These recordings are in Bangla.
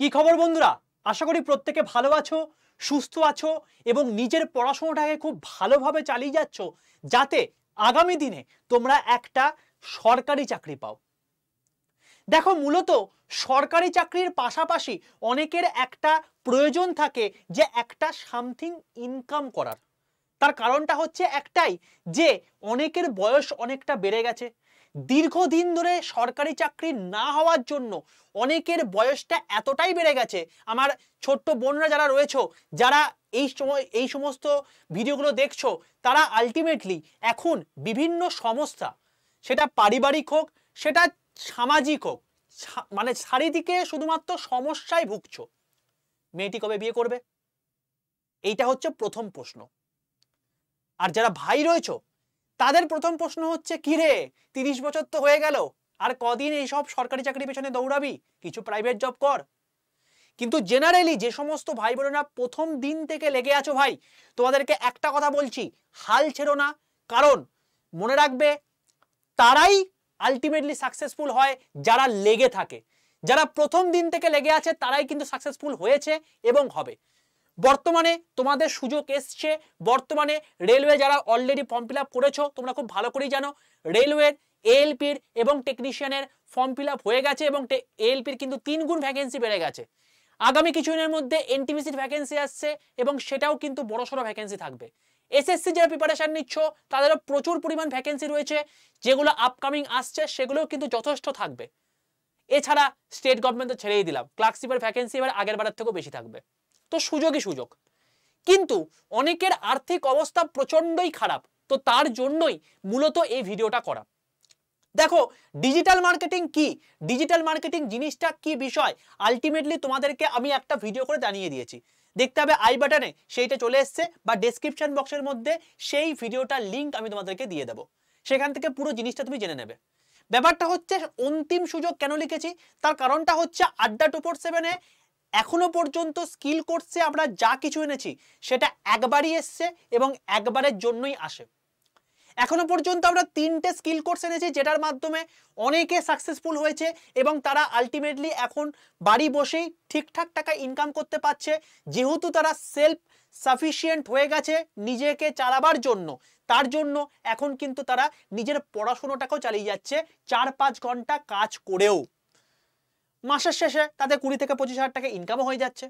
কি খবর বন্ধুরা আশা করি প্রত্যেকে ভালো আছো সুস্থ আছো এবং নিজের পড়াশোনাটাকে খুব ভালোভাবে চালিয়ে যাচ্ছ যাতে আগামী দিনে তোমরা একটা সরকারি চাকরি পাও দেখো মূলত সরকারি চাকরির পাশাপাশি অনেকের একটা প্রয়োজন থাকে যে একটা সামথিং ইনকাম করার তার কারণটা হচ্ছে একটাই যে অনেকের বয়স অনেকটা বেড়ে গেছে দীর্ঘদিন ধরে সরকারি চাকরি না হওয়ার জন্য অনেকের বয়সটা এতটাই বেড়ে গেছে আমার ছোট্ট বোনরা যারা রয়েছে যারা এই সময় এই সমস্ত ভিডিওগুলো দেখছো তারা আলটিমেটলি এখন বিভিন্ন সমস্যা সেটা পারিবারিক হোক সেটা সামাজিক হোক মানে চারিদিকে শুধুমাত্র সমস্যায় ভুগছ মেয়েটি কবে বিয়ে করবে এইটা হচ্ছে প্রথম প্রশ্ন আর যারা ভাই রয়েছে তাদের প্রথম প্রশ্ন হচ্ছে কি রে তিরিশ বছর তো হয়ে গেল আর কদিন এইসব সরকারি চাকরির পেছনে দৌড়াবি কিছু প্রাইভেট জব কর কিন্তু জেনারেলি যে সমস্ত ভাই বোনেরা প্রথম দিন থেকে লেগে আছো ভাই তোমাদেরকে একটা কথা বলছি হাল ছেড়ো না কারণ মনে রাখবে তারাই আলটিমেটলি সাকসেসফুল হয় যারা লেগে থাকে যারা প্রথম দিন থেকে লেগে আছে তারাই কিন্তু সাকসেসফুল হয়েছে এবং হবে বর্তমানে তোমাদের সুযোগ এসছে বর্তমানে রেলওয়ে যারা অলরেডি ফর্ম ফিল আপ করেছো তোমরা খুব ভালো করেই জানো রেলওয়ের এএলপির এবং টেকনিশিয়ানের ফর্ম ফিল আপ হয়ে গেছে এবং এএলপির কিন্তু তিন গুণ ভ্যাকেন্সি বেড়ে গেছে আগামী কিছুদিনের মধ্যে এনটিভিসির ভ্যাকেন্সি আসছে এবং সেটাও কিন্তু বড়সড় ভ্যাকেন্সি থাকবে এসএসসি যারা প্রিপারেশান নিচ্ছ তাদেরও প্রচুর পরিমাণ ভ্যাকেন্সি রয়েছে যেগুলো আপকামিং আসছে সেগুলোও কিন্তু যথেষ্ট থাকবে এছাড়া স্টেট গভর্নমেন্ট তো ছেড়েই দিলাম ক্লার্কশিপের ভ্যাকেন্সি এবার আগের বারের থেকেও বেশি থাকবে তো সুযোগই সুযোগ কিন্তু অনেকের আর্থিক অবস্থা প্রচণ্ডই খারাপ তো তার জন্যই মূলত এই ভিডিওটা করা দেখো ডিজিটাল মার্কেটিং কি ডিজিটাল মার্কেটিং জিনিসটা কি বিষয় আলটিমেটলি তোমাদেরকে আমি একটা ভিডিও করে জানিয়ে দিয়েছি দেখতে হবে আই বাটনে সেইটা চলে এসছে বা ডেসক্রিপশন বক্সের মধ্যে সেই ভিডিওটার লিঙ্ক আমি তোমাদেরকে দিয়ে দেবো সেখান থেকে পুরো জিনিসটা তুমি জেনে নেবে ব্যাপারটা হচ্ছে অন্তিম সুযোগ কেন লিখেছি তার কারণটা হচ্ছে আড্ডা টু ফোর সেভেনে এখনো পর্যন্ত স্কিল কোর্সে আমরা যা কিছু এনেছি সেটা একবারই এসছে এবং একবারের জন্যই আসে এখনো পর্যন্ত আমরা তিনটে স্কিল কোর্স এনেছি যেটার মাধ্যমে অনেকে সাকসেসফুল হয়েছে এবং তারা আলটিমেটলি এখন বাড়ি বসেই ঠিকঠাক টাকা ইনকাম করতে পারছে যেহেতু তারা সেলফ সাফিসিয়েন্ট হয়ে গেছে নিজেকে চালাবার জন্য তার জন্য এখন কিন্তু তারা নিজের পড়াশুনোটাকেও চালিয়ে যাচ্ছে চার পাঁচ ঘন্টা কাজ করেও মাসের শেষে তাদের কুড়ি থেকে পঁচিশ হাজার টাকা ইনকামও হয়ে যাচ্ছে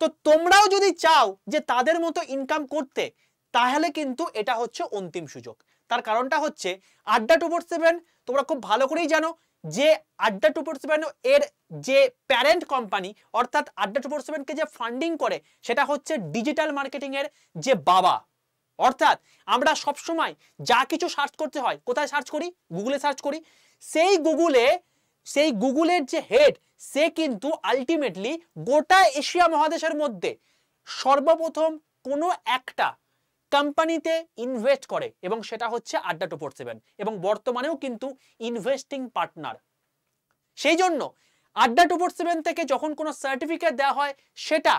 তো তোমরাও যদি চাও যে তাদের মতো ইনকাম করতে তাহলে কিন্তু এটা হচ্ছে অন্তিম সুযোগ তার কারণটা হচ্ছে আড্ডা টু ফোর সেভেন তোমরা খুব ভালো করেই জানো যে আড্ডা টু ফোর সেভেন এর যে প্যারেন্ট কোম্পানি অর্থাৎ আড্ডা টু ফোর সেভেনকে যে ফান্ডিং করে সেটা হচ্ছে ডিজিটাল মার্কেটিংয়ের যে বাবা অর্থাৎ আমরা সবসময় যা কিছু সার্চ করতে হয় কোথায় সার্চ করি গুগলে সার্চ করি সেই গুগলে সেই গুগলের যে হেড সে কিন্তু আলটিমেটলি গোটা এশিয়া মহাদেশের মধ্যে সর্বপ্রথম কোনো একটা কোম্পানিতে ইনভেস্ট করে এবং সেটা হচ্ছে আড্ডা টু সেভেন এবং বর্তমানেও কিন্তু ইনভেস্টিং পার্টনার সেই জন্য আড্ডা টু সেভেন থেকে যখন কোনো সার্টিফিকেট দেওয়া হয় সেটা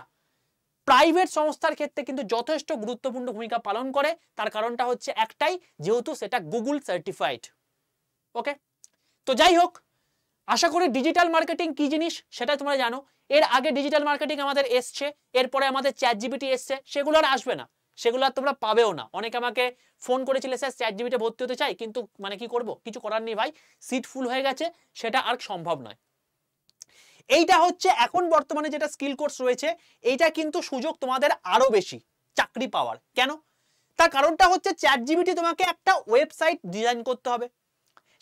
প্রাইভেট সংস্থার ক্ষেত্রে কিন্তু যথেষ্ট গুরুত্বপূর্ণ ভূমিকা পালন করে তার কারণটা হচ্ছে একটাই যেহেতু সেটা গুগল সার্টিফাইড ওকে তো যাই হোক আশা করি ডিজিটাল মার্কেটিং কি জিনিস সেটা তোমরা জানো এর আগে ডিজিটাল মার্কেটিং আমাদের এসছে এরপরে আমাদের চ্যাট জিবিটি এসছে সেগুলো আর আসবে না সেগুলো আর তোমরা পাবেও না অনেকে আমাকে ফোন করেছিলে স্যার চ্যাট জিবিটা ভর্তি হতে চাই কিন্তু মানে কি করব কিছু করার নেই ভাই সিট ফুল হয়ে গেছে সেটা আর সম্ভব নয় এইটা হচ্ছে এখন বর্তমানে যেটা স্কিল কোর্স রয়েছে এইটা কিন্তু সুযোগ তোমাদের আরও বেশি চাকরি পাওয়ার কেন তার কারণটা হচ্ছে চ্যাট জিবিটি তোমাকে একটা ওয়েবসাইট ডিজাইন করতে হবে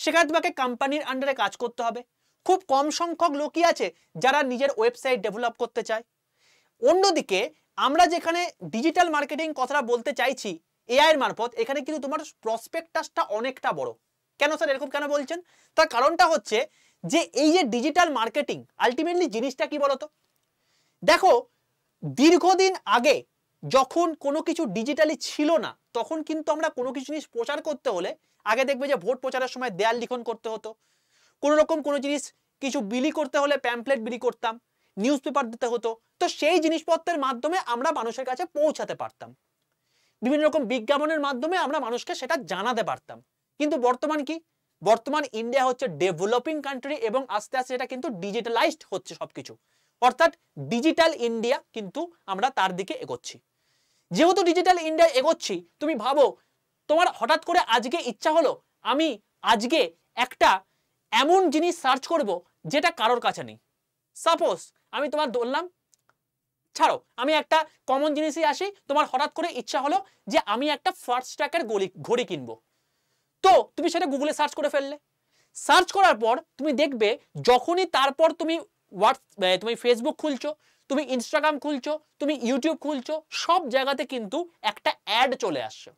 সেখানে তোমাকে কোম্পানির আন্ডারে কাজ করতে হবে খুব কম সংখ্যক লোকই আছে যারা নিজের ওয়েবসাইট ডেভেলপ করতে চায় অন্যদিকে আমরা যেখানে ডিজিটাল মার্কেটিং কথাটা বলতে চাইছি এআইয়ের মারফত এখানে কিন্তু তোমার প্রসপেক্টাসটা অনেকটা বড় কেন স্যার এরকম কেন বলছেন তার কারণটা হচ্ছে যে এই যে ডিজিটাল মার্কেটিং আলটিমেটলি জিনিসটা কি বলতো দেখো দীর্ঘদিন আগে যখন কোনো কিছু ডিজিটালি ছিল না তখন কিন্তু আমরা কোনো কিছু জিনিস প্রচার করতে হলে আগে দেখবে যে ভোট প্রচারের সময় দেয়াল লিখন করতে হতো কোনো রকম কোনো জিনিস কিছু বিলি করতে হলে প্যাম্পলেট বিলি করতাম নিউজ পেপার দিতে হতো তো সেই জিনিসপত্রের মাধ্যমে আমরা মানুষের কাছে পৌঁছাতে পারতাম বিভিন্ন রকম বিজ্ঞাপনের মাধ্যমে আমরা মানুষকে সেটা জানাতে পারতাম কিন্তু বর্তমান কি বর্তমান ইন্ডিয়া হচ্ছে ডেভেলপিং কান্ট্রি এবং আস্তে আস্তে এটা কিন্তু ডিজিটালাইজড হচ্ছে সবকিছু অর্থাৎ ডিজিটাল ইন্ডিয়া কিন্তু আমরা তার দিকে এগোচ্ছি যেহেতু ডিজিটাল ইন্ডিয়া এগোচ্ছি তুমি ভাবো তোমার হঠাৎ করে আজকে ইচ্ছা হলো আমি আজকে একটা এমন জিনিস সার্চ করব যেটা কারোর কাছে নেই সাপোজ আমি তোমার ধরলাম ছাড়ো আমি একটা কমন জিনিসই আসি তোমার হঠাৎ করে ইচ্ছা হলো যে আমি একটা ফার্স্ট ট্র্যাকের গলি ঘড়ি কিনবো তো তুমি সেটা গুগলে সার্চ করে ফেললে সার্চ করার পর তুমি দেখবে যখনই তারপর তুমি হোয়াটস তুমি ফেসবুক খুলছো তুমি ইনস্টাগ্রাম খুলছো তুমি ইউটিউব খুলছো সব জায়গাতে কিন্তু একটা অ্যাড চলে আসছে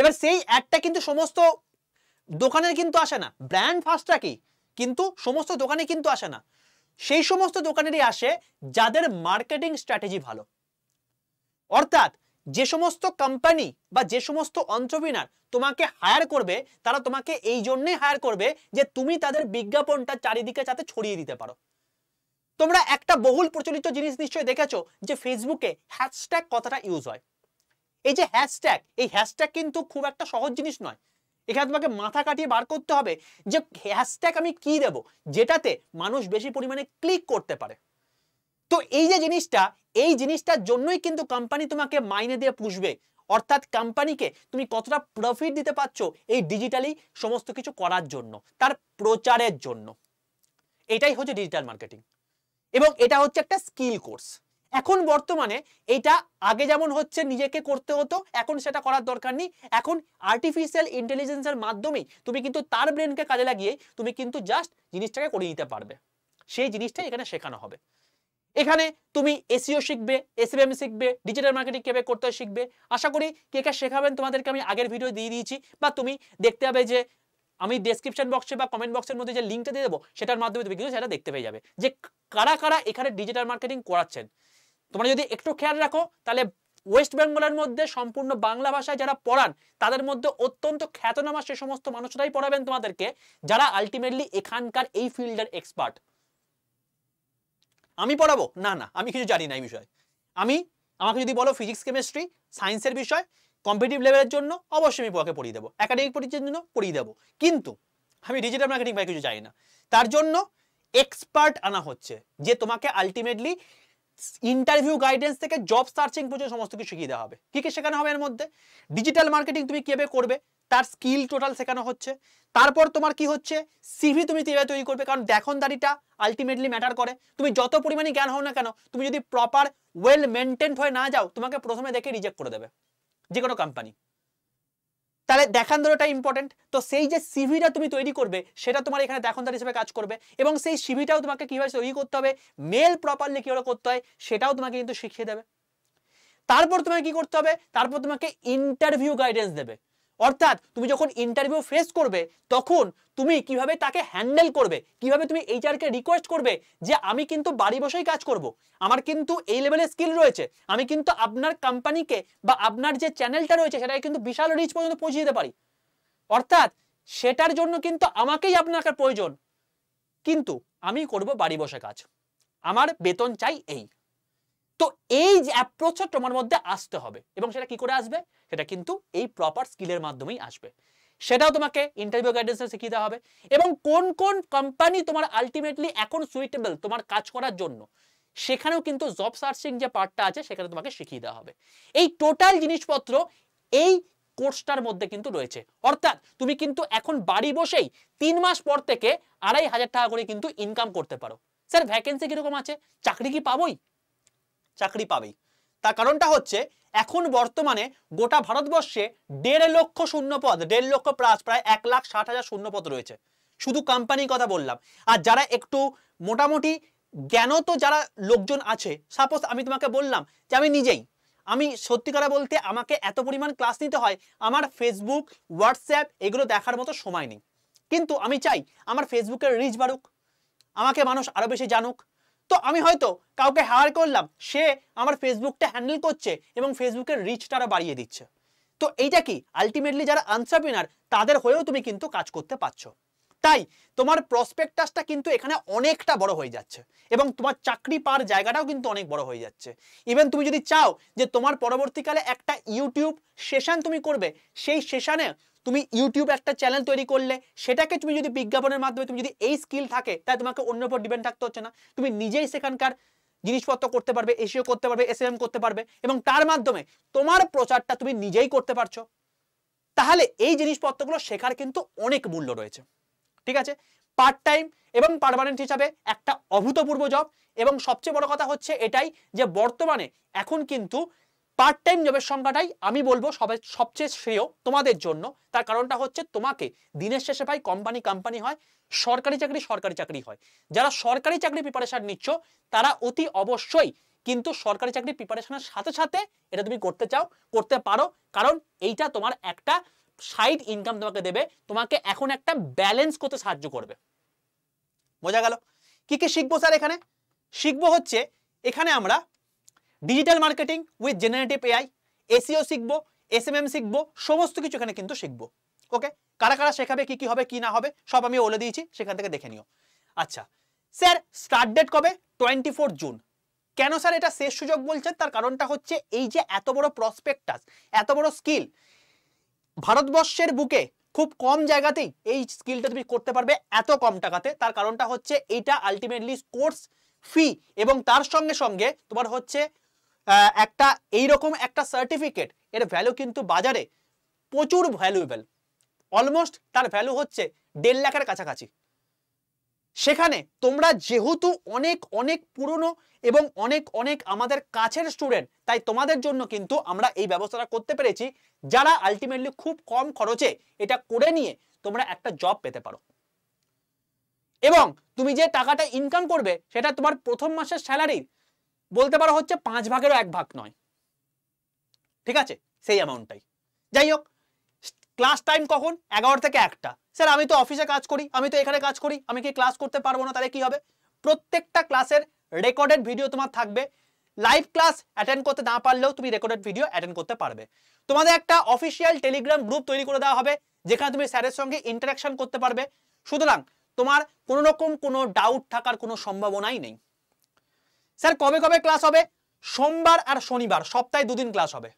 এবার সেই অ্যাডটা কিন্তু সমস্ত দোকানের কিন্তু আসে না ব্র্যান্ড ফাস্ট্রাকই কিন্তু সমস্ত দোকানে কিন্তু আসে না সেই সমস্ত দোকানেরই আসে যাদের মার্কেটিং স্ট্র্যাটেজি ভালো অর্থাৎ যে সমস্ত কোম্পানি বা যে সমস্ত অন্ত্রপ্রিনার তোমাকে হায়ার করবে তারা তোমাকে এই জন্যে হায়ার করবে যে তুমি তাদের বিজ্ঞাপনটা চারিদিকে যাতে ছড়িয়ে দিতে পারো তোমরা একটা বহুল প্রচলিত জিনিস নিশ্চয়ই দেখেছো যে ফেসবুকে হ্যাশট্যাগ কথাটা ইউজ হয় এই যে হ্যাশট্যাগ এই হ্যাশট্যাগ কিন্তু খুব একটা সহজ জিনিস নয় এখানে তোমাকে মাথা কাটিয়ে বার করতে হবে যে হ্যাশট্যাগ আমি কি দেব যেটাতে মানুষ বেশি পরিমাণে ক্লিক করতে পারে তো এই যে জিনিসটা এই জিনিসটার জন্যই কিন্তু কোম্পানি তোমাকে মাইনে দিয়ে পুষবে অর্থাৎ কোম্পানিকে তুমি কতটা প্রফিট দিতে পারছো এই ডিজিটালি সমস্ত কিছু করার জন্য তার প্রচারের জন্য এটাই হচ্ছে ডিজিটাল মার্কেটিং এবং এটা হচ্ছে একটা স্কিল কোর্স এখন বর্তমানে এটা আগে যেমন হচ্ছে নিজেকে করতে হতো এখন সেটা করার দরকার নেই এখন আর্টিফিশিয়াল ইন্টেলিজেন্সের মাধ্যমে তুমি কিন্তু তার ব্রেনকে কাজে লাগিয়ে তুমি কিন্তু জাস্ট জিনিসটাকে করে নিতে পারবে সেই জিনিসটাই এখানে শেখানো হবে এখানে তুমি এসিও e শিখবে এসএমএম e শিখবে ডিজিটাল মার্কেটিং কেবে করতে শিখবে আশা করি কে কে শেখাবেন তোমাদেরকে আমি আগের ভিডিও দিয়ে দিয়েছি বা তুমি দেখতে হবে যে আমি ডেসক্রিপশন বক্সে বা কমেন্ট বক্সের মধ্যে যে লিঙ্কটা দিয়ে দেবো সেটার মাধ্যমে তুমি কিন্তু সেটা দেখতে পেয়ে যাবে যে কারা কারা এখানে ডিজিটাল মার্কেটিং করাচ্ছেন তোমরা যদি একটু খেয়াল রাখো তাহলে ওয়েস্ট বেঙ্গলের মধ্যে সম্পূর্ণ বাংলা ভাষায় যারা পড়ান তাদের মধ্যে অত্যন্ত খ্যাতনামা সে সমস্ত মানুষরাই পড়াবেন তোমাদেরকে যারা আলটিমেটলি এখানকার এই ফিল্ডের এক্সপার্ট আমি পড়াবো না না আমি কিছু জানি না এই বিষয়ে আমি আমাকে যদি বলো ফিজিক্স কেমিস্ট্রি সায়েন্সের বিষয় কম্পিটিভ লেভেলের জন্য অবশ্যই আমি পড়াকে পড়িয়ে দেবো একাডেমিক পরীক্ষার জন্য পড়িয়ে দেবো কিন্তু আমি ডিজিটাল মার্কেটিং বা কিছু জানি না তার জন্য এক্সপার্ট আনা হচ্ছে যে তোমাকে আলটিমেটলি ইন্টারভিউ গাইডেন্স থেকে জব সার্চিং পর্যন্ত সমস্ত কিছু শিখিয়ে দেওয়া হবে কী কী শেখানো হবে এর মধ্যে ডিজিটাল মার্কেটিং তুমি কীভাবে করবে তার স্কিল টোটাল শেখানো হচ্ছে তারপর তোমার কি হচ্ছে সিভি তুমি কীভাবে তৈরি করবে কারণ দেখন দাঁড়িটা আলটিমেটলি ম্যাটার করে তুমি যত পরিমাণে জ্ঞান হও না কেন তুমি যদি প্রপার ওয়েল মেনটেন্ড হয়ে না যাও তোমাকে প্রথমে দেখে রিজেক্ট করে দেবে যে কোনো কোম্পানি তাহলে দেখান দেওয়াটা ইম্পর্টেন্ট তো সেই যে সিভিটা তুমি তৈরি করবে সেটা তোমার এখানে দেখানদার হিসেবে কাজ করবে এবং সেই সিভিটাও তোমাকে কীভাবে তৈরি করতে হবে মেল প্রপারলি কীভাবে করতে হয় সেটাও তোমাকে কিন্তু শিখিয়ে দেবে তারপর তোমাকে কি করতে হবে তারপর তোমাকে ইন্টারভিউ গাইডেন্স দেবে অর্থাৎ তুমি যখন ইন্টারভিউ ফেস করবে তখন তুমি কিভাবে তাকে হ্যান্ডেল করবে কিভাবে তুমি এইচআরকে রিকোয়েস্ট করবে যে আমি কিন্তু বাড়ি বসেই কাজ করব। আমার কিন্তু এই লেভেলের স্কিল রয়েছে আমি কিন্তু আপনার কোম্পানিকে বা আপনার যে চ্যানেলটা রয়েছে সেটাকে কিন্তু বিশাল রিচ পর্যন্ত পৌঁছে দিতে পারি অর্থাৎ সেটার জন্য কিন্তু আমাকেই আপনাকে প্রয়োজন কিন্তু আমি করব বাড়ি বসে কাজ আমার বেতন চাই এই তো এই যে অ্যাপ্রোচটা তোমার মধ্যে আসতে হবে এবং সেটা কি করে আসবে সেটা কিন্তু এই প্রপার স্কিলের মাধ্যমেই আসবে সেটাও তোমাকে ইন্টারভিউ গাইডেন্সে শিখিয়ে দেওয়া হবে এবং কোন কোন কোম্পানি তোমার আলটিমেটলি এখন সুইটেবল তোমার কাজ করার জন্য সেখানেও কিন্তু জব সার্চিং যে পার্টটা আছে সেখানে তোমাকে শিখিয়ে দেওয়া হবে এই টোটাল জিনিসপত্র এই কোর্সটার মধ্যে কিন্তু রয়েছে অর্থাৎ তুমি কিন্তু এখন বাড়ি বসেই তিন মাস পর থেকে আড়াই হাজার টাকা করে কিন্তু ইনকাম করতে পারো স্যার ভ্যাকেন্সি কীরকম আছে চাকরি কি পাবোই চাকরি পাবেই তার কারণটা হচ্ছে এখন বর্তমানে গোটা ভারতবর্ষে দেড় লক্ষ শূন্যপদ দেড় লক্ষ প্লাস প্রায় এক লাখ ষাট হাজার শূন্যপদ রয়েছে শুধু কোম্পানির কথা বললাম আর যারা একটু মোটামুটি জ্ঞান তো যারা লোকজন আছে সাপোজ আমি তোমাকে বললাম যে আমি নিজেই আমি করা বলতে আমাকে এত পরিমাণ ক্লাস নিতে হয় আমার ফেসবুক হোয়াটসঅ্যাপ এগুলো দেখার মতো সময় নেই কিন্তু আমি চাই আমার ফেসবুকের রিচ বাড়ুক আমাকে মানুষ আরও বেশি জানুক তো আমি হয়তো কাউকে হায়ার করলাম সে আমার ফেসবুকটা হ্যান্ডেল করছে এবং ফেসবুকের রিচটা বাড়িয়ে দিচ্ছে তো এইটা কি আলটিমেটলি যারা আনসারপ্রিনার তাদের হয়েও তুমি কিন্তু কাজ করতে পারছো তাই তোমার প্রসপেক্টাসটা কিন্তু এখানে অনেকটা বড় হয়ে যাচ্ছে এবং তোমার চাকরি পাওয়ার জায়গাটাও কিন্তু অনেক বড় হয়ে যাচ্ছে ইভেন তুমি যদি চাও যে তোমার পরবর্তীকালে একটা ইউটিউব সেশন তুমি করবে সেই সেশানে তুমি ইউটিউব একটা চ্যানেল তৈরি করলে সেটাকে তুমি যদি বিজ্ঞাপনের মাধ্যমে তুমি যদি এই স্কিল থাকে তাই তোমাকে অন্য উপর ডিপেন্ড থাকতে হচ্ছে না তুমি নিজেই সেখানকার জিনিসপত্র করতে পারবে এসিও করতে পারবে এস করতে পারবে এবং তার মাধ্যমে তোমার প্রচারটা তুমি নিজেই করতে পারছো তাহলে এই জিনিসপত্রগুলো শেখার কিন্তু অনেক মূল্য রয়েছে ঠিক আছে পার্ট টাইম এবং পারমানেন্ট হিসাবে একটা অভূতপূর্ব জব এবং সবচেয়ে বড় কথা হচ্ছে এটাই যে বর্তমানে এখন কিন্তু পার্ট টাইম জবের সংখ্যাটাই আমি বলবো সবাই সবচেয়ে শ্রেয় তোমাদের জন্য তার কারণটা হচ্ছে তোমাকে দিনের শেষে ভাই কোম্পানি কোম্পানি হয় সরকারি চাকরি সরকারি চাকরি হয় যারা সরকারি চাকরি প্রিপারেশান নিচ্ছ তারা অতি অবশ্যই কিন্তু সরকারি চাকরি প্রিপারেশনের সাথে সাথে এটা তুমি করতে চাও করতে পারো কারণ এইটা তোমার একটা সাইড ইনকাম তোমাকে দেবে তোমাকে এখন একটা ব্যালেন্স করতে সাহায্য করবে বোঝা গেল কি কি শিখবো স্যার এখানে শিখবো হচ্ছে এখানে আমরা digital marketing with generative AI SEO শিখবো এস এম এম শিখবো সমস্ত কিছু এখানে কিন্তু শিখবো ওকে কারা কারা শেখাবে কি কি হবে কি না হবে সব আমি বলে দিয়েছি সেখান থেকে দেখে নিও আচ্ছা স্যার স্টার্ট ডেট কবে টোয়েন্টি ফোর জুন কেন স্যার এটা শেষ সুযোগ বলছেন তার কারণটা হচ্ছে এই যে এত বড় প্রসপেক্টাস এত বড় স্কিল ভারতবর্ষের বুকে খুব কম জায়গাতেই এই স্কিলটা তুমি করতে পারবে এত কম টাকাতে তার কারণটা হচ্ছে এটা আলটিমেটলি কোর্স ফি এবং তার সঙ্গে সঙ্গে তোমার হচ্ছে একটা এইরকম একটা সার্টিফিকেট এর ভ্যালু কিন্তু বাজারে প্রচুর ভ্যালুয়েবেল অলমোস্ট তার ভ্যালু হচ্ছে দেড় লাখের কাছাকাছি সেখানে তোমরা যেহেতু অনেক অনেক পুরনো এবং অনেক অনেক আমাদের কাছের স্টুডেন্ট তাই তোমাদের জন্য কিন্তু আমরা এই ব্যবস্থাটা করতে পেরেছি যারা আলটিমেটলি খুব কম খরচে এটা করে নিয়ে তোমরা একটা জব পেতে পারো এবং তুমি যে টাকাটা ইনকাম করবে সেটা তোমার প্রথম মাসের স্যালারির বলতে পারো হচ্ছে পাঁচ ভাগেরও এক ভাগ নয় ঠিক আছে সেই অ্যামাউন্টটাই যাই হোক ক্লাস টাইম কখন এগারো থেকে একটা স্যার আমি তো অফিসে কাজ করি আমি তো এখানে কাজ করি আমি কি ক্লাস করতে পারবো না তাহলে কি হবে প্রত্যেকটা ক্লাসের রেকর্ডেড ভিডিও তোমার থাকবে লাইভ ক্লাস অ্যাটেন্ড করতে না পারলেও তুমি রেকর্ডেড ভিডিও অ্যাটেন্ড করতে পারবে তোমাদের একটা অফিসিয়াল টেলিগ্রাম গ্রুপ তৈরি করে দেওয়া হবে যেখানে তুমি স্যারের সঙ্গে ইন্টারাকশন করতে পারবে সুতরাং তোমার কোনো রকম কোনো ডাউট থাকার কোনো সম্ভাবনাই নেই স্যার কবে কবে ক্লাস হবে সোমবার আর শনিবার সপ্তাহে দুদিন ক্লাস হবে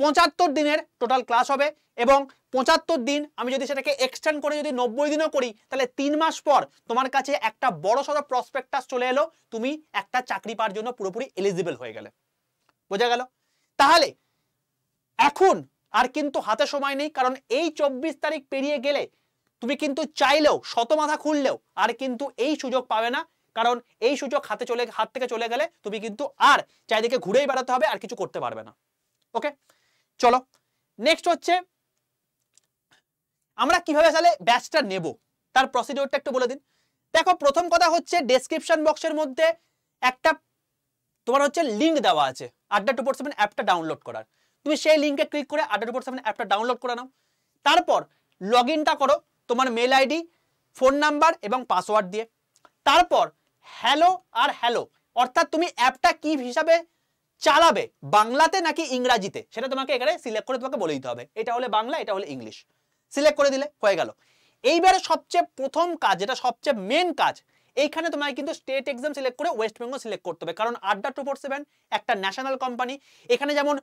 পঁচাত্তর দিনের টোটাল ক্লাস হবে এবং পঁচাত্তর দিন আমি যদি সেটাকে এক্সটেন্ড করে যদি নব্বই দিনও করি তাহলে তিন মাস পর তোমার কাছে একটা বড় সড়ো প্রসপেক্টাস চলে এলো তুমি একটা চাকরি পাওয়ার জন্য পুরোপুরি এলিজিবল হয়ে গেলে বোঝা গেল তাহলে এখন আর কিন্তু হাতে সময় নেই কারণ এই চব্বিশ তারিখ পেরিয়ে গেলে তুমি কিন্তু চাইলেও শত মাথা খুললেও আর কিন্তু এই সুযোগ পাবে না কারণ এই সুযোগ হাতে চলে হাত থেকে চলে গেলে তুমি কিন্তু আর চারিদিকে ঘুরেই বেড়াতে হবে আর কিছু করতে পারবে না ওকে চলো নেক্সট হচ্ছে আমরা কিভাবে তাহলে ব্যাচটা নেব তার প্রসিডিওরটা একটু বলে দিন দেখো প্রথম কথা হচ্ছে ডেসক্রিপশন বক্সের মধ্যে একটা তোমার হচ্ছে লিঙ্ক দেওয়া আছে আড্ডা টু ফোর সেভেন অ্যাপটা ডাউনলোড করার তুমি সেই লিঙ্কে ক্লিক করে আড্ডা টু ফোর সেভেন অ্যাপটা ডাউনলোড করে নাও তারপর লগ ইনটা করো তোমার মেল আইডি ফোন নাম্বার এবং পাসওয়ার্ড দিয়ে তারপর হ্যালো আর হ্যালো অর্থাৎ তুমি অ্যাপটা কি হিসাবে চালাবে বাংলাতে নাকি ইংরাজিতে সেটা তোমাকে এখানে সিলেক্ট করে তোমাকে বলে দিতে হবে এটা হলে বাংলা এটা হলে ইংলিশ সিলেক্ট করে দিলে হয়ে গেল এইবারে সবচেয়ে প্রথম কাজ যেটা সবচেয়ে মেন কাজ এইখানে তোমায় কিন্তু স্টেট এক্সাম সিলেক্ট করে ওয়েস্ট বেঙ্গল সিলেক্ট করতে হবে কারণ আড্ডা টু ফোর সেভেন একটা ন্যাশনাল কোম্পানি এখানে যেমন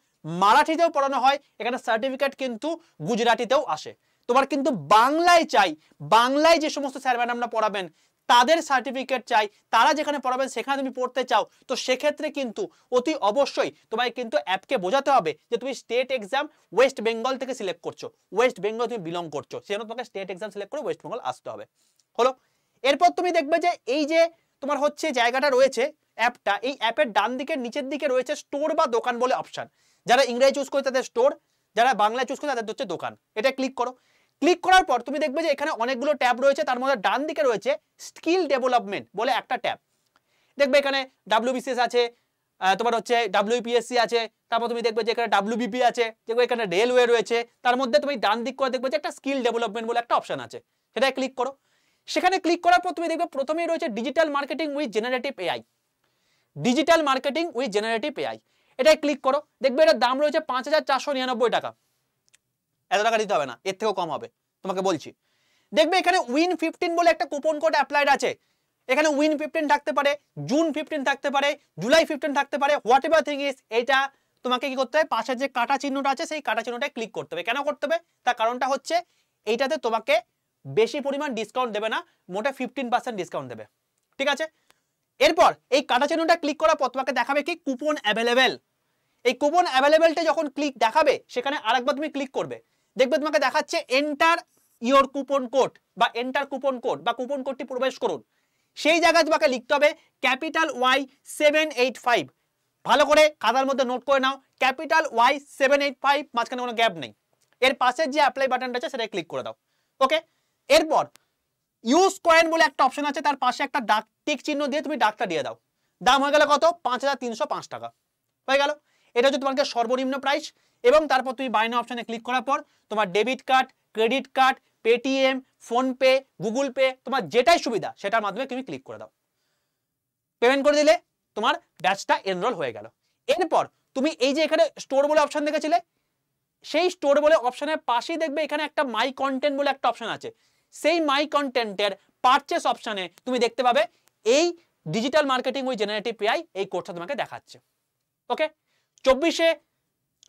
মারাঠিতেও পড়ানো হয় এখানে সার্টিফিকেট কিন্তু গুজরাটিতেও আসে তোমার কিন্তু বাংলায় চাই বাংলায় যে সমস্ত স্যার ম্যাডামরা পড়াবেন তাদের সার্টিফিকেট চাই তারা যেখানে পড়াবেন সেখানে তুমি পড়তে চাও তো সেক্ষেত্রে কিন্তু অতি অবশ্যই তোমায় কিন্তু অ্যাপকে বোঝাতে হবে যে তুমি স্টেট এক্সাম ওয়েস্ট বেঙ্গল থেকে সিলেক্ট করছো ওয়েস্ট বেঙ্গল তুমি বিলং করছো সেজন্য তোমাকে স্টেট এক্সাম সিলেক্ট করে ওয়েস্ট বেঙ্গল আসতে হবে হলো এরপর তুমি দেখবে যে এই যে তোমার হচ্ছে জায়গাটা রয়েছে অ্যাপটা এই অ্যাপের ডান দিকের নিচের দিকে রয়েছে স্টোর বা দোকান বলে অপশান যারা ইংরেজি চুজ করে তাদের স্টোর যারা বাংলা চুজ করে তাদের হচ্ছে দোকান এটা ক্লিক করো ক্লিক করার পর তুমি দেখবে যে এখানে অনেকগুলো ট্যাব রয়েছে তার মধ্যে ডান দিকে রয়েছে স্কিল ডেভেলপমেন্ট বলে একটা ট্যাব দেখবে এখানে ডাব্লিউবিসিএস আছে তোমার হচ্ছে ডাব্লিউপিএসসি আছে তারপর তুমি দেখবে যে এখানে ডাব্লিউবিপি আছে দেখবে এখানে রেলওয়ে রয়েছে তার মধ্যে তুমি ডান দিক করে দেখবে যে একটা স্কিল ডেভেলপমেন্ট বলে একটা অপশান আছে সেটাই ক্লিক করো সেখানে ক্লিক করার পর তুমি দেখবে প্রথমেই রয়েছে digital marketing with generative AI digital marketing with generative AI এটাই ক্লিক করো দেখবে এটার দাম রয়েছে পাঁচ টাকা এত টাকা দিতে হবে না এর থেকেও কম হবে তোমাকে বলছি দেখবে এখানে উইন ফিফটিন বলে একটা কুপন কোড অ্যাপ্লাইড আছে এখানে উইন ফিফটিন থাকতে পারে জুন ফিফটিন থাকতে পারে জুলাই ফিফটিন থাকতে পারে হোয়াট এভার থিং ইজ এটা তোমাকে কি করতে হবে পাশের যে কাটা চিহ্নটা আছে সেই কাটা চিহ্নটায় ক্লিক করতে হবে কেন করতে হবে তার কারণটা হচ্ছে এইটাতে তোমাকে বেশি পরিমাণ ডিসকাউন্ট দেবে না মোটে ফিফটিন পার্সেন্ট ডিসকাউন্ট দেবে ঠিক আছে এরপর এই কাটা চিহ্নটা ক্লিক করার পর তোমাকে দেখাবে কি কুপন অ্যাভেলেবেল এই কুপন অ্যাভেলেবেলটা যখন ক্লিক দেখাবে সেখানে আরেকবার তুমি ক্লিক করবে দেখবে তোমাকে দেখাচ্ছে এন্টার ইয়োর কুপন কোড বা এন্টার কুপন কোড বা কুপন কোডটি প্রবেশ করুন সেই জায়গায় তোমাকে লিখতে হবে capital Y seven eight five ভালো করে খাতার মধ্যে নোট করে নাও capital Y seven eight five মাঝখানে কোনো গ্যাপ নেই এর পাশের যে অ্যাপ্লাই বাটনটা আছে সেটাই ক্লিক করে দাও ওকে এরপর ইউজ কয়েন বলে একটা অপশন আছে তার পাশে একটা ডাক টিক চিহ্ন দিয়ে তুমি ডাকটা দিয়ে দাও দাম হয়ে গেল কত পাঁচ টাকা হয়ে গেল এটা হচ্ছে তোমাকে সর্বনিম্ন প্রাইস এবং তারপর তুমি বাইনা অপশানে ক্লিক করার পর তোমার debit card credit card Paytm PhonePe Google Pay তোমার যেটাই সুবিধা সেটার মাধ্যমে তুমি ক্লিক করে দাও পেমেন্ট করে দিলে তোমার ব্যাচটা এনরোল হয়ে গেল এরপর তুমি এই যে এখানে স্টোর বলে অপশান দেখেছিলে সেই স্টোর বলে অপশানের পাশেই দেখবে এখানে একটা মাই কন্টেন্ট বলে একটা অপশান আছে সেই মাই কন্টেন্টের পারচেস অপশানে তুমি দেখতে পাবে এই ডিজিটাল মার্কেটিং ওই জেনারেটিভ এআই এই কোর্সটা তোমাকে দেখাচ্ছে ওকে চব্বিশে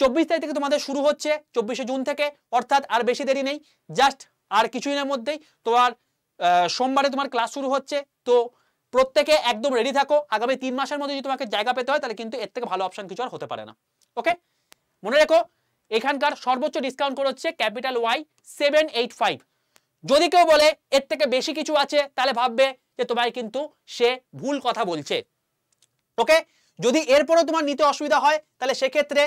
চব্বিশ তারিখ থেকে তোমাদের শুরু হচ্ছে চব্বিশে জুন থেকে অর্থাৎ আর বেশি দেরি নেই জাস্ট আর কিছুদিনের মধ্যেই তোমার সোমবারে তোমার ক্লাস শুরু হচ্ছে তো প্রত্যেকে একদম রেডি থাকো আগামী তিন মাসের মধ্যে যদি তোমাকে জায়গা পেতে হয় তাহলে কিন্তু এর থেকে ভালো অপশান কিছু আর হতে পারে না ওকে মনে রেখো এখানকার সর্বোচ্চ ডিসকাউন্ট করে হচ্ছে capital Y seven eight five যদি কেউ বলে এর থেকে বেশি কিছু আছে তাহলে ভাববে যে তোমায় কিন্তু সে ভুল কথা বলছে ওকে যদি এরপরও তোমার নিতে অসুবিধা হয় তাহলে সেক্ষেত্রে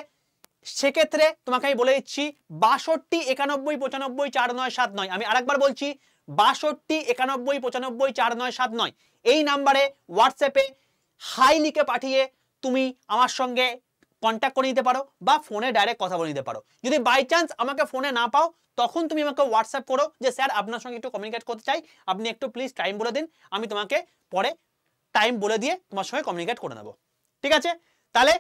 সেক্ষেত্রে তোমাকে আমি বলে দিচ্ছি বাষট্টি একানব্বই পঁচানব্বই চার নয় সাত নয় আমি আরেকবার বলছি বাষট্টি একানব্বই পঁচানব্বই চার নয় সাত নয় এই নাম্বারে হোয়াটসঅ্যাপে হাই লিখে পাঠিয়ে তুমি আমার সঙ্গে কন্ট্যাক্ট করে নিতে পারো বা ফোনে ডাইরেক্ট কথা বলে নিতে পারো যদি বাই চান্স আমাকে ফোনে না পাও তখন তুমি আমাকে হোয়াটসঅ্যাপ করো যে স্যার আপনার সঙ্গে একটু কমিউনিকেট করতে চাই আপনি একটু প্লিজ টাইম বলে দিন আমি তোমাকে পরে টাইম বলে দিয়ে তোমার সঙ্গে কমিউনিকেট করে নেবো ঠিক আছে তাহলে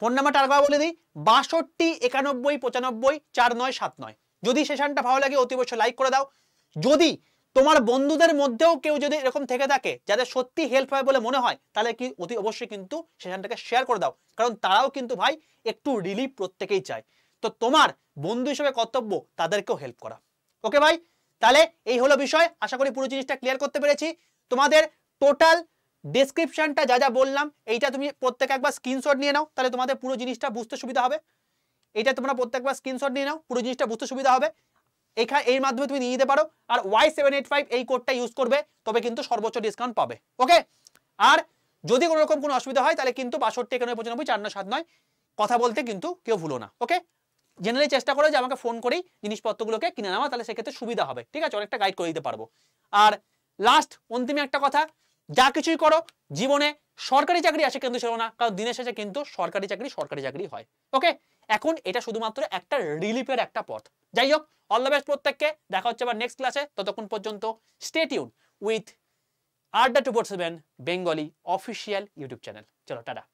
ফোন নাম্বারটা আরেকবার বলে দিই বাষট্টি একানব্বই পঁচানব্বই চার নয় সাত নয় যদি সেশনটা ভালো লাগে অতি অবশ্যই লাইক করে দাও যদি তোমার বন্ধুদের মধ্যেও কেউ যদি এরকম থেকে থাকে যাদের সত্যি হেল্প হয় বলে মনে হয় তাহলে কি অতি অবশ্যই কিন্তু সেশনটাকে শেয়ার করে দাও কারণ তারাও কিন্তু ভাই একটু রিলিফ প্রত্যেকেই চায় তো তোমার বন্ধু হিসেবে কর্তব্য তাদেরকেও হেল্প করা ওকে ভাই তাহলে এই হলো বিষয় আশা করি পুরো জিনিসটা ক্লিয়ার করতে পেরেছি তোমাদের টোটাল ডেসক্রিপশানটা যা যা বললাম এইটা তুমি প্রত্যেক একবার স্ক্রিনশট নিয়ে নাও তাহলে তোমাদের পুরো জিনিসটা বুঝতে সুবিধা হবে এটা তোমরা প্রত্যেকবার স্ক্রিনশট নিয়ে নাও পুরো জিনিসটা বুঝতে সুবিধা হবে এখানে এর মাধ্যমে তুমি নিয়ে নিতে পারো আর ওয়াই সেভেন এইট ফাইভ এই কোডটা ইউজ করবে তবে কিন্তু সর্বোচ্চ ডিসকাউন্ট পাবে ওকে আর যদি কোনো রকম কোনো অসুবিধা হয় তাহলে কিন্তু বাষট্টি একানব্বই পঁচানব্বই চার নয় সাত নয় কথা বলতে কিন্তু কেউ ভুলো না ওকে জেনারেলি চেষ্টা করো যে আমাকে ফোন করেই জিনিসপত্রগুলোকে কিনে নেওয়া তাহলে সেক্ষেত্রে সুবিধা হবে ঠিক আছে অনেকটা গাইড করে দিতে পারবো আর লাস্ট অন্তিমে একটা কথা যা কিছুই করো জীবনে সরকারি চাকরি আসে কিন্তু সেও না কারণ দিনের শেষে কিন্তু সরকারি চাকরি সরকারি চাকরি হয় ওকে এখন এটা শুধুমাত্র একটা রিলিফের একটা পথ যাই হোক অল দ্য বেস্ট প্রত্যেককে দেখা হচ্ছে আবার নেক্সট ক্লাসে ততক্ষণ পর্যন্ত stay tune with Adda two four seven Bengali official YouTube channel চলো টাটা